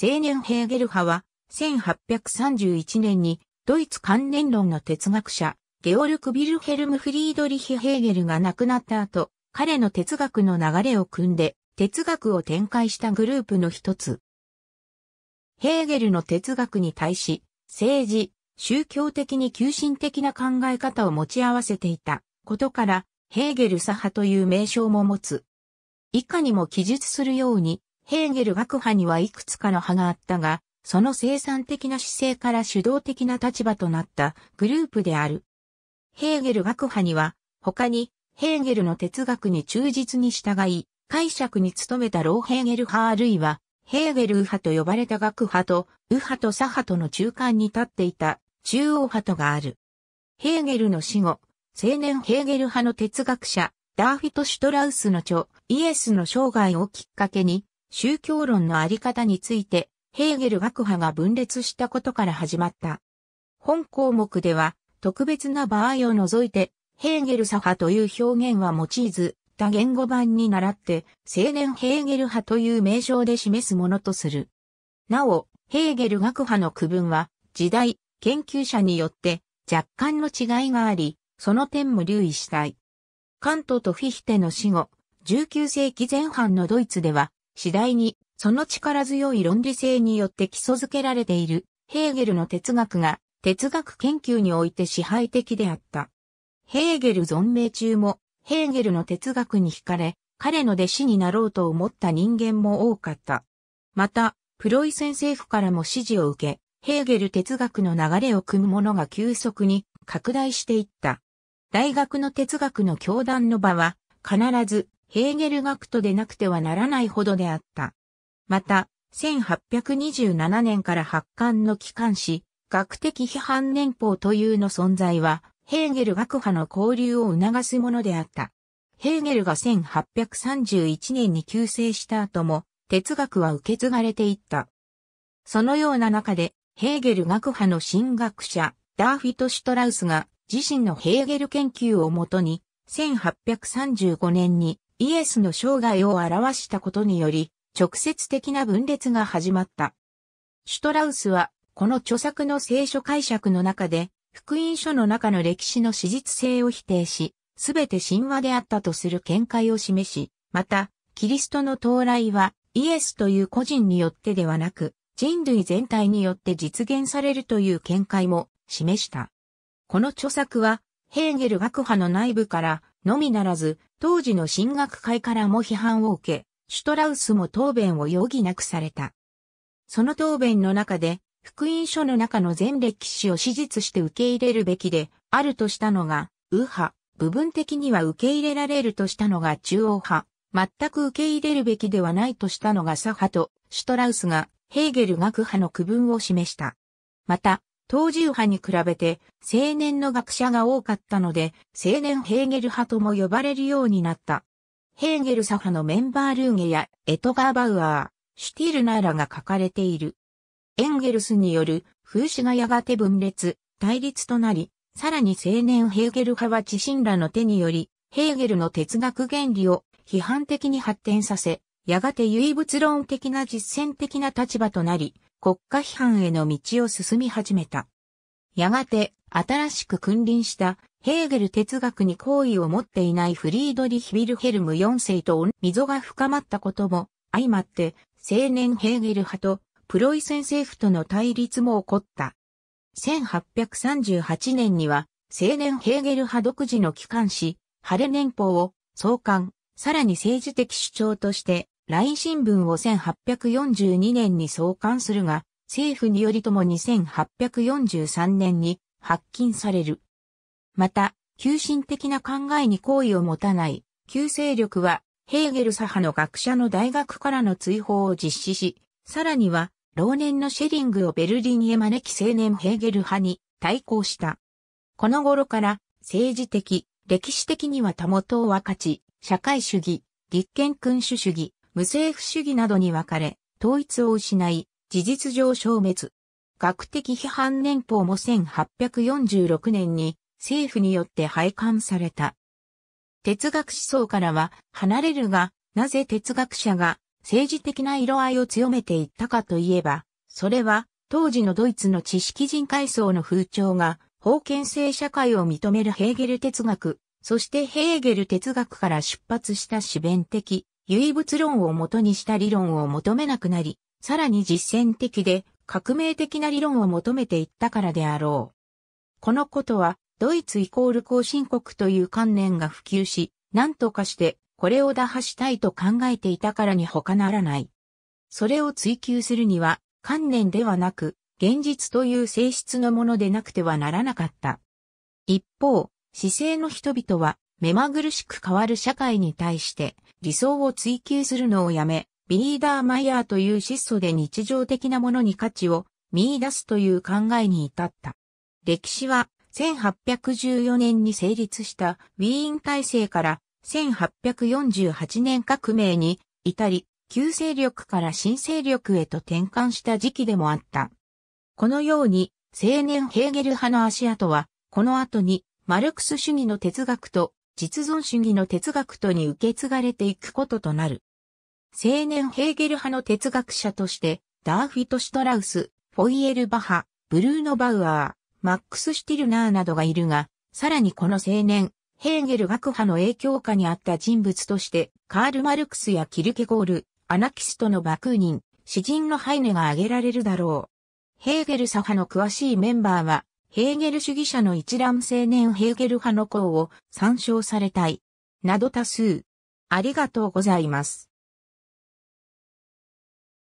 青年ヘーゲル派は、1831年にドイツ関連論の哲学者、ゲオルク・ビルヘルム・フリードリヒ・ヘーゲルが亡くなった後、彼の哲学の流れを組んで、哲学を展開したグループの一つ。ヘーゲルの哲学に対し、政治、宗教的に急進的な考え方を持ち合わせていたことから、ヘーゲル左派という名称も持つ。以下にも記述するように、ヘーゲル学派にはいくつかの派があったが、その生産的な姿勢から主導的な立場となったグループである。ヘーゲル学派には、他にヘーゲルの哲学に忠実に従い、解釈に努めたローヘーゲル派あるいは、ヘーゲル右派と呼ばれた学派と、右派と左派との中間に立っていた中央派とがある。ヘーゲルの死後、青年ヘーゲル派の哲学者、ダーフィト・シュトラウスの著、イエスの生涯をきっかけに、宗教論のあり方について、ヘーゲル学派が分裂したことから始まった。本項目では、特別な場合を除いて、ヘーゲル左派という表現は用いず、多言語版に倣って、青年ヘーゲル派という名称で示すものとする。なお、ヘーゲル学派の区分は、時代、研究者によって若干の違いがあり、その点も留意したい。カントとフィヒテの死後、19世紀前半のドイツでは、次第に、その力強い論理性によって基礎づけられている、ヘーゲルの哲学が、哲学研究において支配的であった。ヘーゲル存命中も、ヘーゲルの哲学に惹かれ、彼の弟子になろうと思った人間も多かった。また、プロイセン政府からも支持を受け、ヘーゲル哲学の流れを組む者が急速に拡大していった。大学の哲学の教団の場は、必ずヘーゲル学徒でなくてはならないほどであった。また、1827年から発刊の機関誌、学的批判年報というの存在は、ヘーゲル学派の交流を促すものであった。ヘーゲルが1831年に急成した後も、哲学は受け継がれていった。そのような中で、ヘーゲル学派の神学者、ダーフィト・シュトラウスが、自身のヘーゲル研究をもとに、1835年にイエスの生涯を表したことにより、直接的な分裂が始まった。シュトラウスは、この著作の聖書解釈の中で、福音書の中の歴史の史実性を否定し、すべて神話であったとする見解を示し、また、キリストの到来は、イエスという個人によってではなく、人類全体によって実現されるという見解も示した。この著作は、ヘーゲル学派の内部からのみならず、当時の進学会からも批判を受け、シュトラウスも答弁を余儀なくされた。その答弁の中で、福音書の中の全歴史を史実して受け入れるべきで、あるとしたのが、右派、部分的には受け入れられるとしたのが中央派、全く受け入れるべきではないとしたのが左派と、シュトラウスが、ヘーゲル学派の区分を示した。また、当時派に比べて青年の学者が多かったので、青年ヘーゲル派とも呼ばれるようになった。ヘーゲル左派のメンバールーゲやエトガー・バウアー、シュティルナーらが書かれている。エンゲルスによる風刺がやがて分裂、対立となり、さらに青年ヘーゲル派は知心らの手により、ヘーゲルの哲学原理を批判的に発展させ、やがて唯物論的な実践的な立場となり、国家批判への道を進み始めた。やがて、新しく君臨したヘーゲル哲学に好意を持っていないフリードリヒ・ビルヘルム4世と溝が深まったことも相まって、青年ヘーゲル派とプロイセン政府との対立も起こった。1838年には青年ヘーゲル派独自の機関誌、ハレ年報を創刊、さらに政治的主張としてライン新聞を1842年に創刊するが、政府によりとも2 8 4 3年に発禁される。また、急進的な考えに好意を持たない、旧勢力は、ヘーゲル左派の学者の大学からの追放を実施し、さらには、老年のシェリングをベルリンへ招き青年ヘーゲル派に対抗した。この頃から、政治的、歴史的にはたもとを分かち、社会主義、立憲君主主義、無政府主義などに分かれ、統一を失い、事実上消滅。学的批判年報も1846年に政府によって廃刊された。哲学思想からは離れるが、なぜ哲学者が政治的な色合いを強めていったかといえば、それは当時のドイツの知識人階層の風潮が封建制社会を認めるヘーゲル哲学、そしてヘーゲル哲学から出発した思弁的唯物論を元にした理論を求めなくなり、さらに実践的で革命的な理論を求めていったからであろう。このことは、ドイツイコール後進国という観念が普及し、何とかしてこれを打破したいと考えていたからに他ならない。それを追求するには、観念ではなく、現実という性質のものでなくてはならなかった。一方、市政の人々は、目まぐるしく変わる社会に対して理想を追求するのをやめ、ビーダーマイヤーという質素で日常的なものに価値を見出すという考えに至った。歴史は1814年に成立したウィーン体制から1848年革命に至り、旧勢力から新勢力へと転換した時期でもあった。このように青年ヘーゲル派の足跡は、この後にマルクス主義の哲学と実存主義の哲学とに受け継がれていくこととなる。青年ヘーゲル派の哲学者として、ダーフィト・シュトラウス、フォイエル・バハ、ブルーノ・バウアー、マックス・シティルナーなどがいるが、さらにこの青年、ヘーゲル学派の影響下にあった人物として、カール・マルクスやキルケゴール、アナキストのバクーニン、詩人のハイネが挙げられるだろう。ヘーゲル左派の詳しいメンバーは、ヘーゲル主義者の一覧青年ヘーゲル派の項を参照されたい。など多数。ありがとうございます。